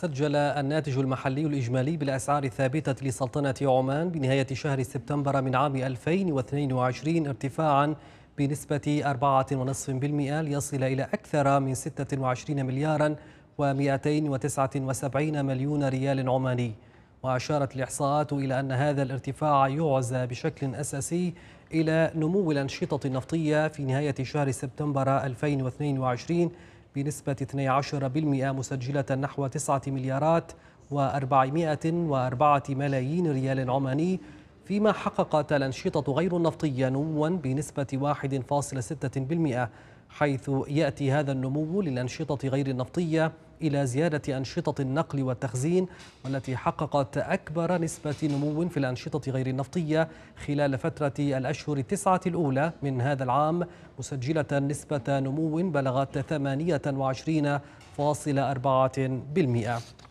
سجل الناتج المحلي الإجمالي بالأسعار الثابتة لسلطنة عمان بنهاية شهر سبتمبر من عام 2022 ارتفاعا بنسبة 4.5% ليصل إلى أكثر من 26 مليارا و279 مليون ريال عماني وأشارت الإحصاءات إلى أن هذا الارتفاع يعزى بشكل أساسي إلى نمو الأنشطة النفطية في نهاية شهر سبتمبر 2022 بنسبة 12% مسجلة نحو 9 مليارات و404 ملايين ريال عماني فيما حققت الأنشطة غير النفطية نموا بنسبة 1.6% حيث يأتي هذا النمو للأنشطة غير النفطية إلى زيادة أنشطة النقل والتخزين والتي حققت أكبر نسبة نمو في الأنشطة غير النفطية خلال فترة الأشهر التسعة الأولى من هذا العام مسجلة نسبة نمو بلغت 28.4%